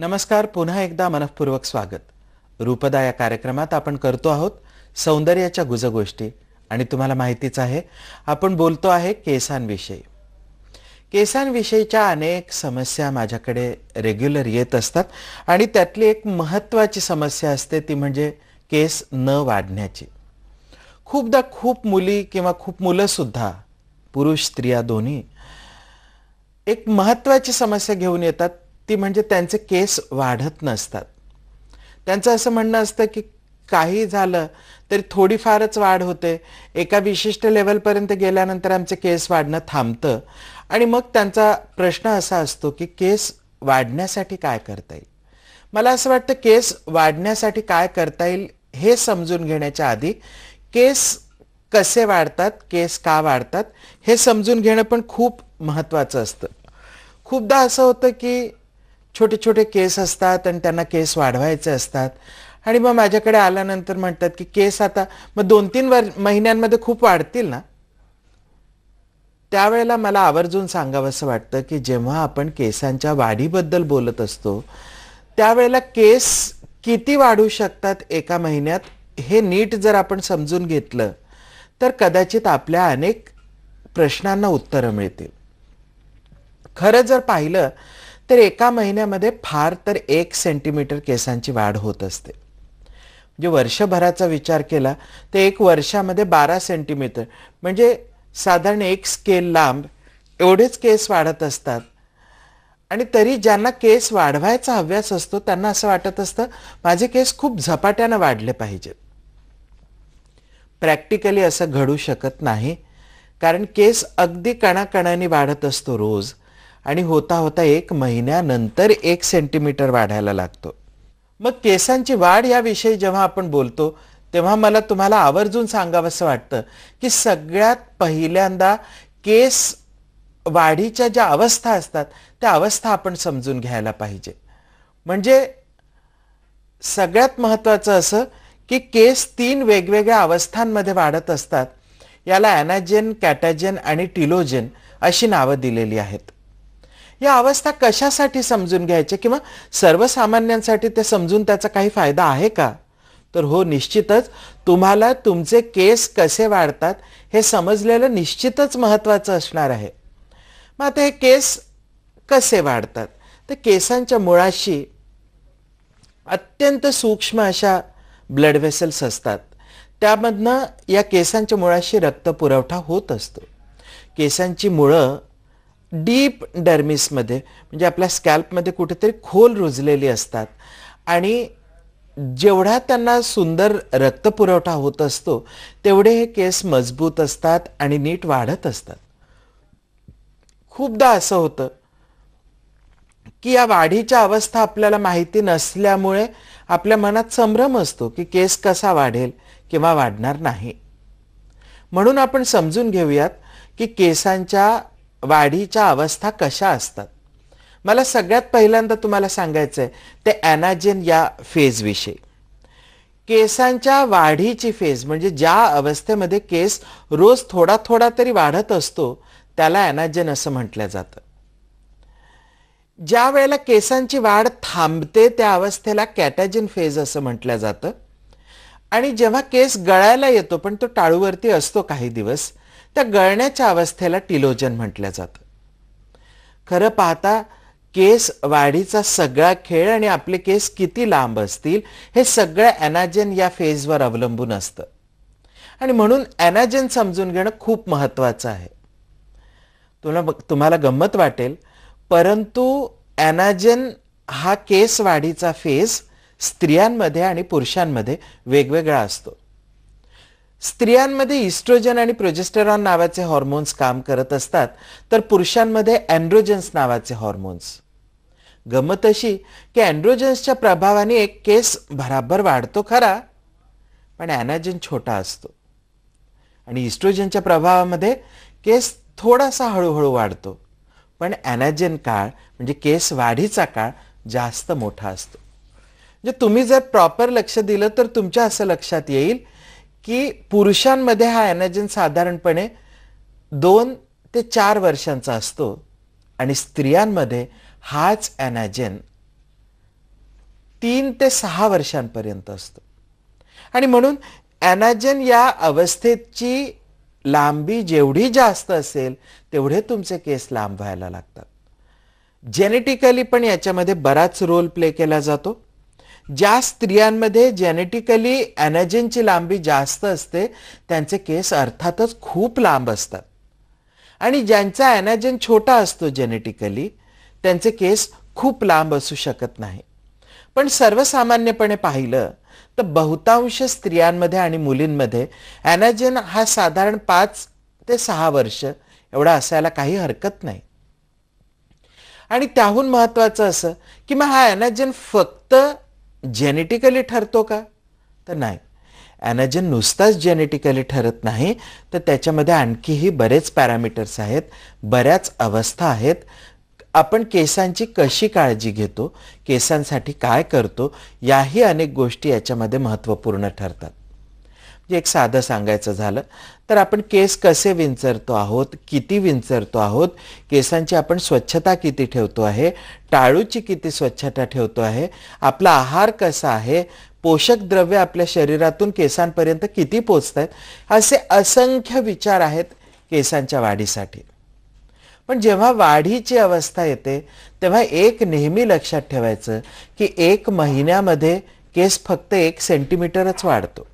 नमस्कार पुन्हा एकदा मनपूर्वक स्वागत रूपदा या कार्यक्रमात आपण करतो आहोत सौंदर्याच्या गुजगोष्टी आणि तुम्हाला माहितीच आहे आपण बोलतो आहे केसांविषयी केसांविषयीच्या अनेक समस्या माझ्याकडे रेग्युलर येत असतात आणि त्यातली एक महत्त्वाची समस्या असते ती म्हणजे केस न वाढण्याची खूपदा खूप मुली किंवा खूप मुलंसुद्धा पुरुष स्त्रिया दोन्ही एक महत्त्वाची समस्या घेऊन येतात ती म्हणजे त्यांचे केस वाढत नसतात त्यांचं असं म्हणणं असतं की काही झालं तरी थोडीफारच वाढ होते एका विशिष्ट लेवलपर्यंत गेल्यानंतर आमचे केस वाढणं थांबतं आणि मग त्यांचा प्रश्न असा असतो की केस वाढण्यासाठी काय करता येईल मला असं वाटतं केस वाढण्यासाठी काय करता येईल हे समजून घेण्याच्या आधी केस कसे वाढतात केस का वाढतात हे समजून घेणं पण खूप महत्त्वाचं असतं खूपदा असं होतं की छोटे छोटे केस असतात आणि त्यांना केस वाढवायचे असतात आणि मग माझ्याकडे आल्यानंतर म्हणतात की केस आता मग दोन तीन वर महिन्यांमध्ये खूप वाढतील ना त्यावेळेला मला आवर्जून असं वाटतं की जेव्हा आपण केसांच्या वाढीबद्दल बोलत असतो त्यावेळेला केस किती वाढू शकतात एका महिन्यात हे नीट जर आपण समजून घेतलं तर कदाचित आपल्या अनेक प्रश्नांना उत्तरं मिळतील खरं जर पाहिलं तर एका महिन्यामध्ये फार तर एक सेंटीमीटर केसांची वाढ होत असते म्हणजे वर्षभराचा विचार केला तर एक वर्षामध्ये बारा सेंटीमीटर म्हणजे साधारण एक स्केल लांब एवढेच केस वाढत असतात आणि तरी ज्यांना केस वाढवायचा हव्यास असतो त्यांना असं वाटत असतं माझे केस खूप झपाट्यानं वाढले पाहिजेत प्रॅक्टिकली असं घडू शकत नाही कारण केस अगदी कणाकणाने वाढत असतो रोज आणि होता होता एक महिन्यानंतर एक सेंटीमीटर वाढायला लागतो मग केसांची वाढ याविषयी जेव्हा आपण बोलतो तेव्हा मला तुम्हाला आवर्जून सांगावंसं वाटतं की सगळ्यात पहिल्यांदा केस वाढीच्या ज्या अवस्था असतात त्या अवस्था आपण समजून घ्यायला पाहिजे म्हणजे सगळ्यात महत्त्वाचं असं की केस तीन वेगवेगळ्या अवस्थांमध्ये वाढत असतात याला ॲनाजेन कॅटाजेन आणि टिलोजेन अशी नावं दिलेली आहेत या अवस्था कशासाठी समजून घ्यायच्या किंवा सर्वसामान्यांसाठी ते समजून त्याचा काही फायदा आहे का तर हो निश्चितच तुम्हाला तुमचे केस कसे वाढतात हे समजलेलं निश्चितच महत्त्वाचं असणार आहे मग आता हे केस कसे वाढतात तर केसांच्या मुळाशी अत्यंत सूक्ष्म अशा ब्लड व्हेसल्स असतात त्यामधनं या केसांच्या मुळाशी रक्त पुरवठा होत असतो केसांची मुळं डीप डर्मिसमध्ये म्हणजे आपल्या स्कॅल्पमध्ये कुठेतरी खोल रुजलेली असतात आणि जेवढा त्यांना सुंदर रक्तपुरवठा होत असतो तेवढे हे केस मजबूत असतात आणि नीट वाढत असतात खूपदा असं होतं की या वाढीच्या अवस्था आपल्याला माहिती नसल्यामुळे आपल्या मनात संभ्रम असतो की केस कसा वाढेल किंवा वाढणार नाही म्हणून आपण समजून घेऊयात की केसांच्या वाढीच्या अवस्था कशा असतात मला सगळ्यात पहिल्यांदा तुम्हाला सांगायचं आहे ते ॲनाजेन या फेजविषयी केसांच्या वाढीची फेज म्हणजे ज्या अवस्थेमध्ये केस रोज थोडा थोडा तरी वाढत असतो त्याला अॅनाजेन असं म्हटलं जातं ज्या वेळेला केसांची वाढ थांबते त्या अवस्थेला कॅटॅजिन फेज असं म्हटलं जातं आणि जेव्हा केस गळायला येतो पण तो टाळूवरती असतो काही दिवस त्या गळण्याच्या अवस्थेला टिलोजन म्हटलं जातं खरं पाहता केस वाढीचा सगळा खेळ आणि आपले केस किती लांब असतील हे सगळं अनाजेन या फेजवर अवलंबून असतं आणि म्हणून ॲनाजेन समजून घेणं खूप महत्त्वाचं आहे तुला तुम्हाला गंमत वाटेल परंतु ॲनाजेन हा केस वाढीचा फेज स्त्रियांमध्ये आणि पुरुषांमध्ये वेगवेगळा असतो स्त्रियांमध्ये इस्ट्रोजन आणि प्रोजेस्टेरॉन नावाचे हॉर्मोन्स काम करत असतात तर पुरुषांमध्ये अँड्रोजन्स नावाचे हॉर्मोन्स गमत अशी की अँड्रोजन्सच्या प्रभावाने एक केस भराभर वाढतो खरा पण ॲनाजन छोटा असतो आणि इस्ट्रोजनच्या प्रभावामध्ये केस थोडासा हळूहळू वाढतो पण ॲनाजन काळ म्हणजे केस वाढीचा काळ जास्त मोठा असतो म्हणजे तुम्ही जर प्रॉपर लक्ष दिलं तर तुमच्या असं लक्षात येईल की पुरुषांमध्ये हा ॲनाजेन साधारणपणे दोन ते चार वर्षांचा असतो आणि स्त्रियांमध्ये हाच ॲनाजेन तीन ते सहा वर्षांपर्यंत असतो आणि म्हणून ॲनाजेन या अवस्थेची लांबी जेवढी जास्त असेल तेवढे तुमचे केस लांब व्हायला लागतात जेनेटिकली पण याच्यामध्ये बराच रोल प्ले केला जातो ज्या स्त्रियांमध्ये जेनेटिकली ॲनॅजिनची लांबी जास्त असते त्यांचे केस अर्थातच खूप लांब असतात आणि ज्यांचा ॲनाजेन छोटा असतो जेनेटिकली त्यांचे केस खूप लांब असू शकत नाही पण सर्वसामान्यपणे पाहिलं तर बहुतांश स्त्रियांमध्ये आणि मुलींमध्ये ॲनाजेन हा साधारण पाच ते सहा वर्ष एवढा असायला काही हरकत नाही आणि त्याहून महत्त्वाचं असं की मग हा ॲनाजेन फक्त जेनेटिकली ठरतो का तर नाही ॲनाजन नुसताच जेनेटिकली ठरत नाही तर त्याच्यामध्ये आणखीही बरेच पॅरामीटर्स आहेत बऱ्याच अवस्था आहेत आपण केसांची कशी काळजी घेतो केसांसाठी काय करतो याही अनेक गोष्टी याच्यामध्ये महत्त्वपूर्ण ठरतात जे एक साधं सांगायचं झालं तर आपण केस कसे विंचरतो आहोत किती विंचरतो आहोत केसांची आपण स्वच्छता किती ठेवतो आहे टाळूची किती स्वच्छता ठेवतो आहे आपला आहार कसा आहे पोषक द्रव्य आपल्या शरीरातून केसांपर्यंत किती पोचत आहेत असे असंख्य विचार आहेत केसांच्या वाढीसाठी पण जेव्हा वाढीची अवस्था येते तेव्हा एक नेहमी लक्षात ठेवायचं की एक महिन्यामध्ये केस फक्त एक सेंटीमीटरच वाढतो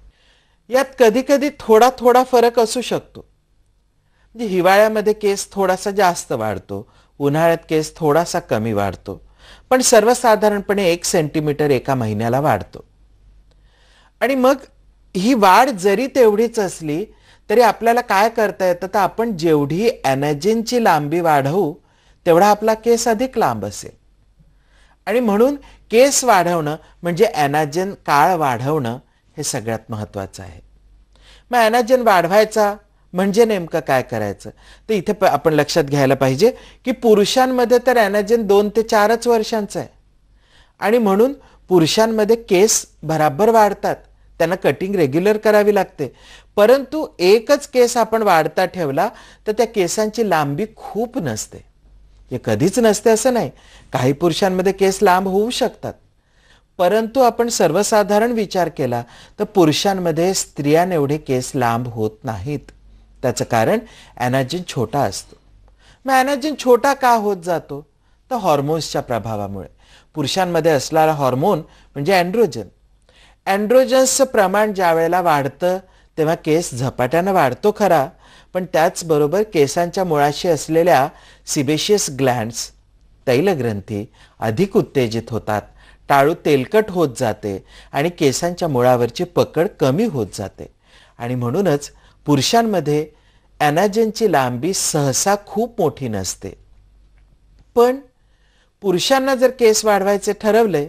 यात कधीकधी थोडा थोडा फरक असू शकतो म्हणजे हिवाळ्यामध्ये केस थोडासा जास्त वाढतो उन्हाळ्यात केस थोडासा कमी वाढतो पण सर्वसाधारणपणे एक सेंटीमीटर एका महिन्याला वाढतो आणि मग ही वाढ जरी तेवढीच असली तरी आपल्याला काय करता येतं तर आपण जेवढी ॲनॅजिनची लांबी वाढवू तेवढा आपला केस अधिक लांब असेल आणि म्हणून केस वाढवणं म्हणजे ॲनाजिन काळ वाढवणं हे सगळ्यात महत्त्वाचं आहे मग ॲनाजन वाढवायचा म्हणजे नेमकं काय करायचं तर इथे आपण लक्षात घ्यायला पाहिजे की पुरुषांमध्ये तर अनाजन दोन ते चारच वर्षांचं आहे आणि म्हणून पुरुषांमध्ये केस बराबर वाढतात त्यांना कटिंग रेग्युलर करावी लागते परंतु एकच केस आपण वाढता ठेवला तर त्या केसांची लांबी खूप नसते हे कधीच नसते असं नाही काही पुरुषांमध्ये केस लांब होऊ शकतात परंतु आपण सर्वसाधारण विचार केला तर पुरुषांमध्ये एवढे केस लांब होत नाहीत त्याचं कारण ॲनाजिन छोटा असतो मग ॲनाजिन छोटा का होत जातो तर हॉर्मोन्सच्या प्रभावामुळे पुरुषांमध्ये असणारा हॉर्मोन म्हणजे अँड्रोजन अँड्रोजन्सचं प्रमाण ज्या वेळेला वाढतं तेव्हा केस झपाट्यानं वाढतो खरा पण त्याचबरोबर केसांच्या मुळाशी असलेल्या सिबेशियस ग्लँड्स तैलग्रंथी अधिक उत्तेजित होतात टाळू तेलकट होत जाते आणि केसांच्या मुळावरची पकड कमी होत जाते आणि म्हणूनच पुरुषांमध्ये ॲनाजनची लांबी सहसा खूप मोठी नसते पण पुरुषांना जर केस वाढवायचे ठरवले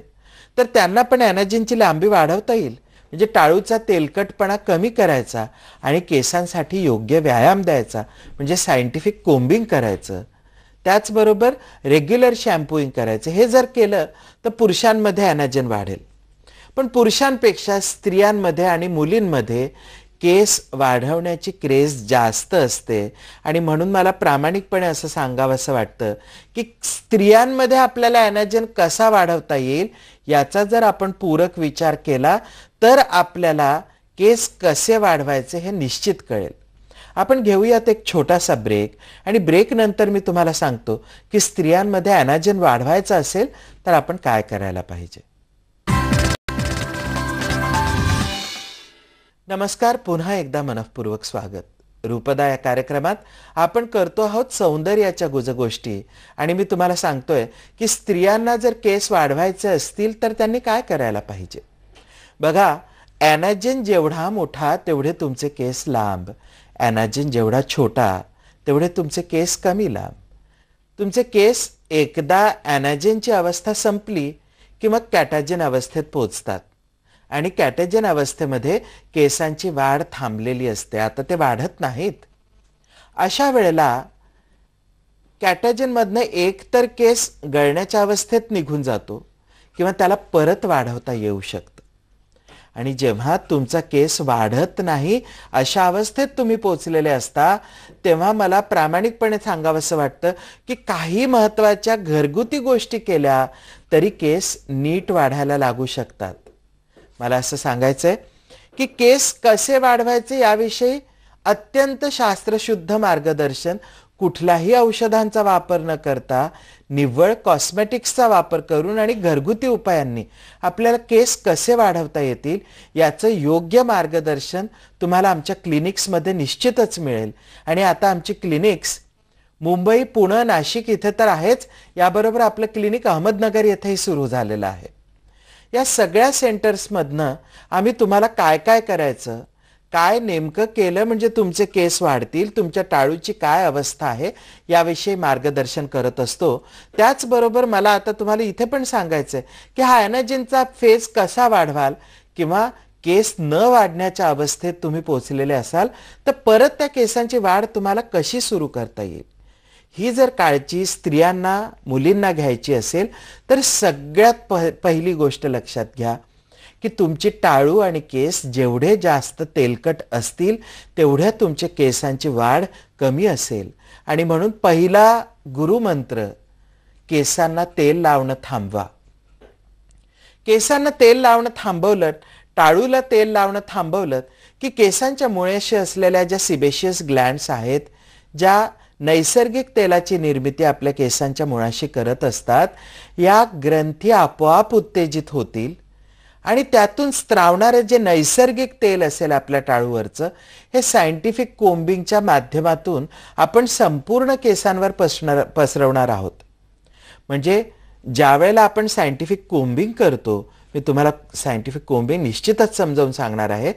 तर त्यांना पण ॲनाजिनची लांबी वाढवता येईल म्हणजे टाळूचा तेलकटपणा कमी करायचा आणि केसांसाठी योग्य व्यायाम द्यायचा म्हणजे सायंटिफिक कोंबिंग करायचं त्याचबरोबर रेग्युलर शॅम्पूईंग करायचं हे जर केलं तर पुरुषांमध्ये अनाजन वाढेल पण पुरुषांपेक्षा स्त्रियांमध्ये आणि मुलींमध्ये केस वाढवण्याची क्रेज जास्त असते आणि म्हणून मला प्रामाणिकपणे असं सांगावं असं वाटतं की स्त्रियांमध्ये आपल्याला ॲनर्जन कसा वाढवता येईल याचा जर आपण पूरक विचार केला तर आपल्याला केस कसे वाढवायचे हे निश्चित कळेल आपण घेऊयात एक छोटासा ब्रेक आणि ब्रेक नंतर मी तुम्हाला सांगतो की स्त्रियांमध्ये अनाजन वाढवायचा असेल तर आपण काय करायला पाहिजे नमस्कार पुन्हा एकदा मनपूर्वक स्वागत रूपदा या कार्यक्रमात आपण करतो आहोत सौंदर्याच्या गुजगोष्टी आणि मी तुम्हाला सांगतोय की स्त्रियांना जर केस वाढवायचे असतील तर त्यांनी काय करायला पाहिजे बघा ॲनाजिन जेवढा मोठा तेवढे तुमचे केस लांब ॲनाजिन जेवढा छोटा तेवढे तुमचे केस कमी लांब तुमचे केस एकदा ॲनाजिनची अवस्था संपली की मग कॅटाजिन अवस्थेत पोचतात आणि कॅटॅजिन अवस्थेमध्ये केसांची वाढ थांबलेली असते आता ते वाढत नाहीत अशा वेळेला एक एकतर केस गळण्याच्या अवस्थेत निघून जातो किंवा त्याला परत वाढवता येऊ शकतं आणि जेव्हा तुमचा केस वाढत नाही अशा अवस्थेत तुम्ही पोचलेले असता तेव्हा मला प्रामाणिकपणे सांगावंसं वाटतं की काही महत्त्वाच्या घरगुती गोष्टी केल्या तरी केस नीट वाढायला लागू शकतात मला असं सांगायचं आहे की केस कसे वाढवायचे याविषयी अत्यंत शास्त्रशुद्ध मार्गदर्शन कुठल्याही औषधांचा वापर न करता निव्वळ कॉस्मेटिक्सचा वापर करून आणि घरगुती उपायांनी आपल्याला केस कसे वाढवता येतील याचं योग्य मार्गदर्शन तुम्हाला आमच्या क्लिनिक्समध्ये निश्चितच मिळेल आणि आता आमची क्लिनिक्स मुंबई पुणे नाशिक इथे तर आहेच याबरोबर आपलं क्लिनिक अहमदनगर येथेही सुरू झालेलं आहे या सगळ्या सेंटर्समधनं आम्ही तुम्हाला काय काय करायचं काय नेमकं केलं म्हणजे तुमचे केस वाढतील तुमच्या टाळूची काय अवस्था आहे याविषयी मार्गदर्शन करत असतो त्याचबरोबर मला आता तुम्हाला इथे पण सांगायचंय की हा एनर्जींचा फेज कसा वाढवाल किंवा केस न वाढण्याच्या अवस्थेत तुम्ही पोचलेले असाल तर परत त्या केसांची वाढ तुम्हाला कशी सुरू करता येईल ही जर काळजी स्त्रियांना मुलींना घ्यायची असेल तर सगळ्यात पह पहिली गोष्ट लक्षात घ्या की तुमची टाळू आणि केस जेवढे जास्त तेलकट असतील तेवढ्या तुमच्या केसांची वाढ कमी असेल आणि म्हणून पहिला गुरुमंत्र केसांना तेल लावणं थांबवा केसांना तेल लावणं थांबवलं टाळूला तेल लावणं थांबवलं की केसांच्या मुळेशी असलेल्या ज्या सिबेशियस ग्लँड्स आहेत ज्या नैसर्गिक तेलाची निर्मिती आपल्या केसांच्या मुळाशी करत असतात या ग्रंथी आपोआप उत्तेजित होतील आणि त्यातून स्त्रावणारं जे नैसर्गिक तेल असेल आपल्या टाळूवरचं हे सायंटिफिक कोम्बिंगच्या माध्यमातून आपण संपूर्ण केसांवर पसणार पसरवणार आहोत म्हणजे ज्या वेळेला आपण सायंटिफिक कोम्बिंग करतो मी तुम्हाला सायंटिफिक कोम्बिंग निश्चितच समजावून सांगणार आहे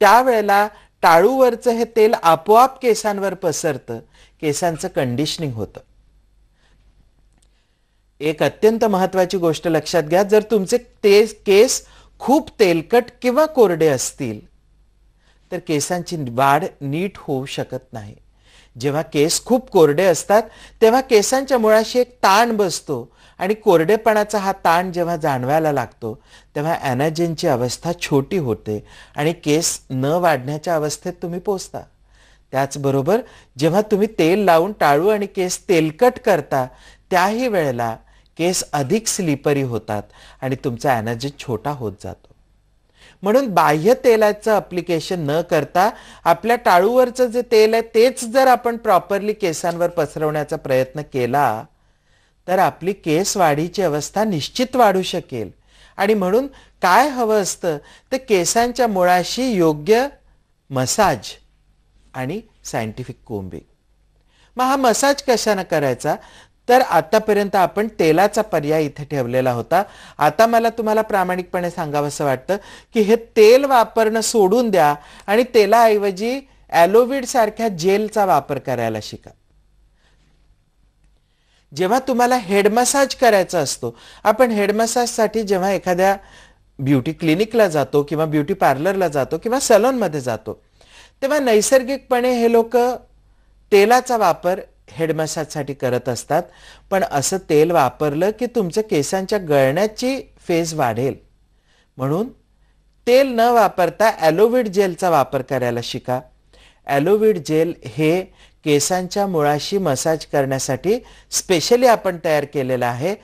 त्यावेळेला टाळूवरचं हे तेल आपोआप केसांवर पसरतं केसांचं कंडिशनिंग होतं एक अत्यंत महत्त्वाची गोष्ट लक्षात घ्या जर तुमचे ते केस खूप तेलकट किंवा कोरडे असतील तर केसांची वाढ नीट होऊ शकत नाही जेव्हा केस खूप कोरडे असतात तेव्हा केसांच्या मुळाशी एक ताण बसतो आणि कोरडेपणाचा हा ताण जेव्हा जाणवायला लागतो तेव्हा ॲनाजेनची अवस्था छोटी होते आणि केस न वाढण्याच्या अवस्थेत तुम्ही पोचता त्याचबरोबर जेव्हा तुम्ही तेल लावून टाळू आणि केस तेलकट करता त्याही वेळेला केस अधिक स्लिपरी होतात आणि तुमचा एनर्जी छोटा होत जातो म्हणून बाह्य तेलाचं अप्लिकेशन न करता आपल्या टाळूवरचं जे तेल आहे तेच जर आपण प्रॉपरली केसांवर पसरवण्याचा प्रयत्न केला तर आपली केस वाढीची अवस्था निश्चित वाढू शकेल आणि म्हणून काय हवं असतं ते केसांच्या मुळाशी योग्य मसाज आणि सायंटिफिक कोंबिंग मग हा मसाज कशानं करायचा तर आतापर्यंत आपण तेलाचा पर्याय इथे ठेवलेला होता आता मला तुम्हाला प्रामाणिकपणे सांगावं असं वाटतं की हे तेल वापरणं सोडून द्या आणि तेलाऐवजी ॲलोविड सारख्या जेलचा वापर करायला शिका जेव्हा तुम्हाला हेड मसाज करायचा असतो आपण हेड मसाजसाठी जेव्हा एखाद्या ब्युटी क्लिनिकला जातो किंवा ब्युटी पार्लरला जातो किंवा सलॉनमध्ये जातो तेव्हा नैसर्गिकपणे हे लोक तेलाचा वापर हेड मसाजसाठी करत असतात पण असं तेल वापरलं की तुमचं केसांच्या गळण्याची फेज वाढेल म्हणून तेल न वापरता ॲलोविट जेलचा वापर करायला शिका ॲलोविट जेल हे केसांच्या मुळाशी मसाज करण्यासाठी स्पेशली आपण तयार केलेलं आहे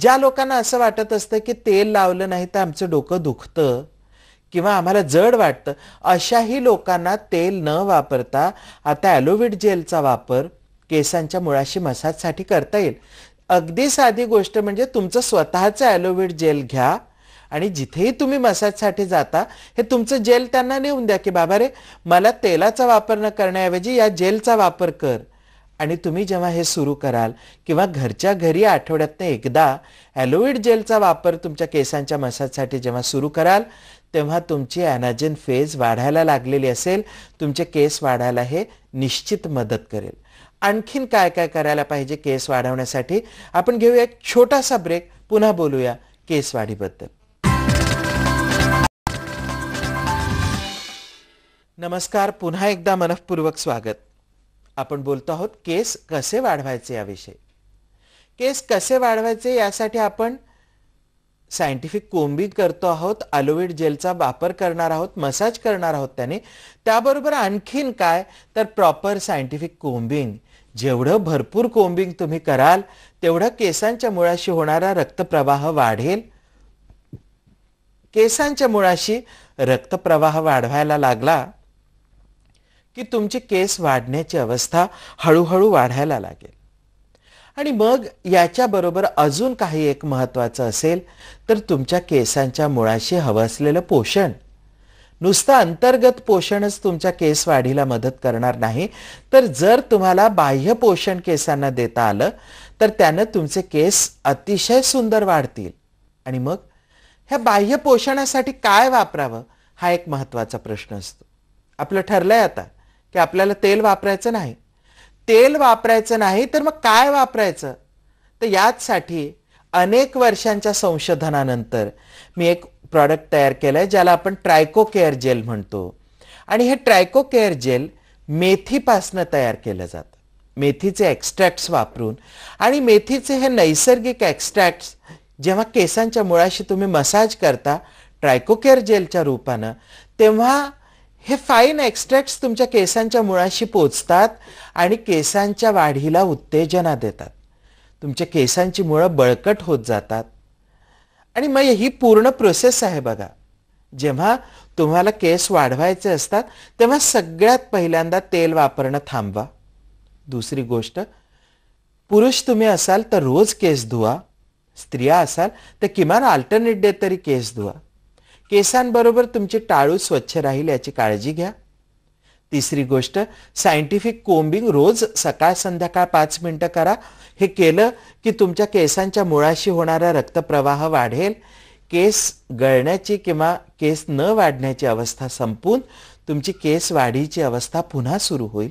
ज्या लोकांना असं वाटत असतं की तेल लावलं नाही तर आमचं डोकं दुखतं किंवा आम्हाला जड वाटतं अशाही लोकांना तेल न वापरता आता ॲलोविट जेलचा वापर केसांच्या मुळाशी मसाजसाठी करता येईल अगदी साधी गोष्ट म्हणजे तुमचं स्वतःचं ॲलोवेट जेल घ्या आणि जिथेही तुम्ही मसाजसाठी जाता हे तुमचं जेल त्यांना नेऊन द्या की बाबा रे मला तेलाचा वापर न करण्याऐवजी या जेलचा वापर कर आणि तुम्ही जेव्हा हे सुरू कराल किंवा घरच्या घरी आठवड्यातनं एकदा ॲलोविड जेलचा वापर तुमच्या केसांच्या मसाजसाठी जेव्हा सुरू कराल तेव्हा तुमची ॲनाजेन फेज वाढायला लागलेली असेल तुमचे केस वाढायला हे निश्चित मदत करेल आणखीन काय काय करायला पाहिजे केस वाढवण्यासाठी आपण घेऊया एक छोटासा ब्रेक पुन्हा बोलूया केस वाढीबद्दल नमस्कार पुन्हा एकदा मनपूर्वक स्वागत आपण बोलतो आहोत केस कसे वाढवायचे याविषयी केस कसे वाढवायचे यासाठी आपण सायंटिफिक कोंबिंग करतो आहोत अलोविड जेलचा वापर करणार आहोत मसाज करणार आहोत त्याने त्याबरोबर आणखीन काय तर प्रॉपर सायंटिफिक कोंबिंग जेवढं भरपूर कोंबिंग तुम्ही कराल तेवढं केसांच्या मुळाशी होणारा रक्तप्रवाह वाढेल केसांच्या मुळाशी रक्तप्रवाह वाढवायला लागला की तुमची केस वाढण्याची अवस्था हळूहळू वाढायला लागेल आणि मग याच्याबरोबर अजून काही एक महत्त्वाचं असेल तर तुमच्या केसांच्या मुळाशी हवं असलेलं पोषण नुसतं अंतर्गत पोषणच तुमच्या केस वाढीला मदत करणार नाही तर जर तुम्हाला बाह्य पोषण केसांना देता आलं तर त्यानं तुमचे केस अतिशय सुंदर वाढतील आणि मग ह्या बाह्य पोषणासाठी काय वापरावं हा एक महत्त्वाचा प्रश्न असतो आपलं ठरलंय आता की आपल्याला तेल वापरायचं नाही तेल वापरायचं नाही तर मग काय वापरायचं तर याचसाठी अनेक वर्षांच्या संशोधनानंतर मी एक प्रॉडक्ट तयार केलं आहे ज्याला आपण ट्रायको केअर जेल म्हणतो आणि हे ट्रायको केअर जेल मेथीपासनं तयार केलं जातं मेथीचे एक्स्ट्रॅक्ट्स वापरून आणि मेथीचे हे नैसर्गिक एक्स्ट्रॅक्ट्स जेव्हा केसांच्या मुळाशी तुम्ही मसाज करता ट्रायकोकेअर जेलच्या रूपानं तेव्हा हे फाईन एक्स्ट्रॅक्ट्स तुमच्या केसांच्या मुळाशी पोचतात आणि केसांच्या वाढीला उत्तेजना देतात तुमच्या केसांची मुळं बळकट होत जातात आणि मग ही पूर्ण प्रोसेस आहे बघा जेव्हा तुम्हाला केस वाढवायचे असतात तेव्हा सगळ्यात पहिल्यांदा तेल वापरणं थांबवा दुसरी गोष्ट पुरुष तुम्ही असाल तर रोज केस धुवा स्त्रिया असाल तर किमान अल्टरनेट डे तरी केस धुवा केसांबरोबर तुमची टाळू स्वच्छ राहील याची काळजी घ्या तिसरी गोष्ट सायंटिफिक कोंबिंग रोज सकाळ संध्याकाळ पाच मिनटं करा हे केलं की तुमच्या केसांच्या मुळाशी होणारा रक्तप्रवाह वाढेल केस गळण्याची किंवा केस न वाढण्याची अवस्था संपून तुमची केस वाढीची अवस्था पुन्हा सुरू होईल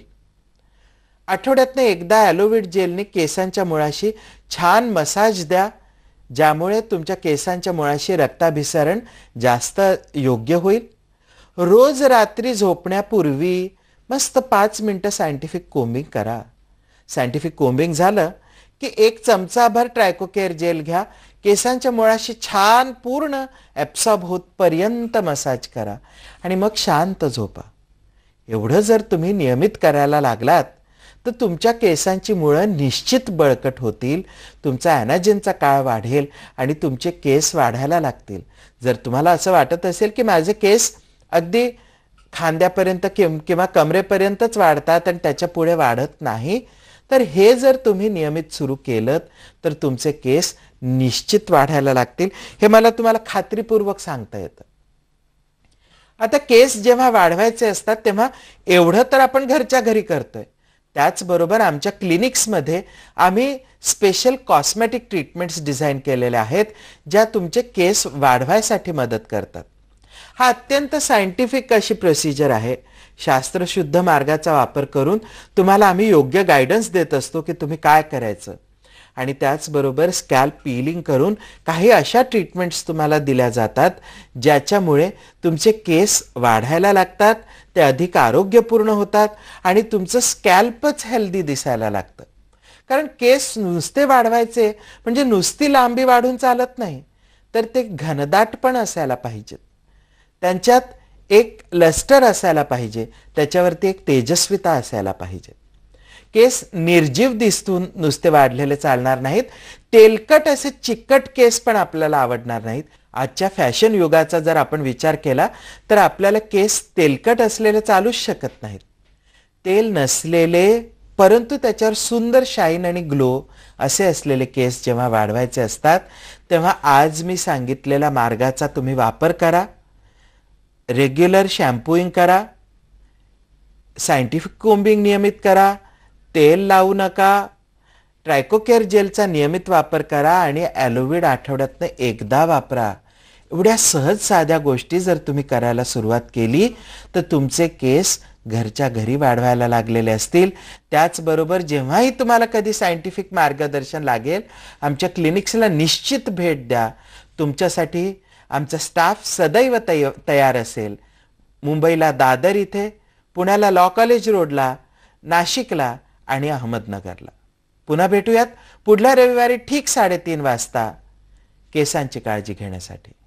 आठवड्यातनं एकदा ॲलोविड जेलने केसांच्या मुळाशी छान मसाज द्या ज्यामुळे तुमच्या केसांच्या मुळाशी रक्ताभिसरण जास्त योग्य होईल रोज रात्री झोपण्यापूर्वी मस्त पाच मिनटं सायंटिफिक कोंबिंग करा सायंटिफिक कोंबिंग झालं की एक चमचाभर ट्रायकोकेअर जेल घ्या केसांच्या मुळाशी छान पूर्ण ॲप्सॉब होतपर्यंत मसाज करा आणि मग शांत झोपा एवढं जर तुम्ही नियमित करायला लागलात तर तुमच्या केसांची मुळं निश्चित बळकट होतील तुमचा ॲनाजिनचा काळ वाढेल आणि तुमचे केस वाढायला लागतील जर तुम्हाला असं वाटत असेल की माझे केस अगदी खांद्यापर्यंत किंवा किंवा कमरेपर्यंतच वाढतात आणि त्याच्या पुढे वाढत नाही तर हे जर तुम्ही नियमित सुरू केलं तर तुमचे केस निश्चित वाढायला लागतील हे मला तुम्हाला खात्रीपूर्वक सांगता येतं आता केस जेव्हा वाढवायचे असतात तेव्हा एवढं तर आपण घरच्या घरी करतोय त्याचबरोबर आमच्या क्लिनिक्समध्ये आम्ही स्पेशल कॉस्मेटिक ट्रीटमेंट्स डिझाईन केलेल्या आहेत ज्या तुमचे केस वाढवायसाठी मदत करतात हा अत्यंत सायंटिफिक अशी प्रोसिजर आहे शास्त्रशुद्ध मार्गाचा वापर करून तुम्हाला आम्ही योग्य गायडन्स देत असतो की तुम्ही काय करायचं आणि त्याचबरोबर स्कॅल्प पीलिंग करून काही अशा ट्रीटमेंट्स तुम्हाला दिल्या जातात ज्याच्यामुळे तुमचे केस वाढायला लागतात ते अधिक आरोग्यपूर्ण होतात आणि तुमचं स्कॅल्पच हेल्दी दिसायला लागतं कारण केस नुसते वाढवायचे म्हणजे नुसती लांबी वाढून चालत नाही तर ते घनदाट पण असायला पाहिजेत त्यांच्यात एक लस्टर असायला पाहिजे त्याच्यावरती एक तेजस्विता असायला पाहिजे केस निर्जीव दिसतून नुसते वाढलेले चालणार नाहीत तेलकट असे चिकट केस पण आपल्याला आवडणार नाहीत आजच्या फॅशन युगाचा जर आपण विचार केला तर आपल्याला केस तेलकट असलेले चालूच शकत नाहीत तेल नसलेले परंतु त्याच्यावर सुंदर शाईन आणि ग्लो असे असलेले केस जेव्हा वाढवायचे असतात तेव्हा आज मी सांगितलेल्या मार्गाचा तुम्ही वापर करा रेग्युलर शॅम्पूइंग करा सायंटिफिक कोंबिंग नियमित करा तेल लावू नका ट्रायकोकेअर जेलचा नियमित वापर करा आणि ॲलोविड आठवड्यातनं एकदा वापरा एवढ्या सहज साध्या गोष्टी जर तुम्ही करायला सुरुवात केली तर तुमचे केस घरच्या घरी वाढवायला लागलेले असतील त्याचबरोबर जेव्हाही तुम्हाला कधी सायंटिफिक मार्गदर्शन लागेल आमच्या क्लिनिक्सला निश्चित भेट द्या तुमच्यासाठी आमचा स्टाफ सदैव तय तयार असेल मुंबईला दादर इथे पुण्याला लॉ कॉलेज रोडला नाशिकला आणि अहमदनगरला पुन्हा भेटूयात पुढल्या रविवारी ठीक साडेतीन वाजता केसांची काळजी घेण्यासाठी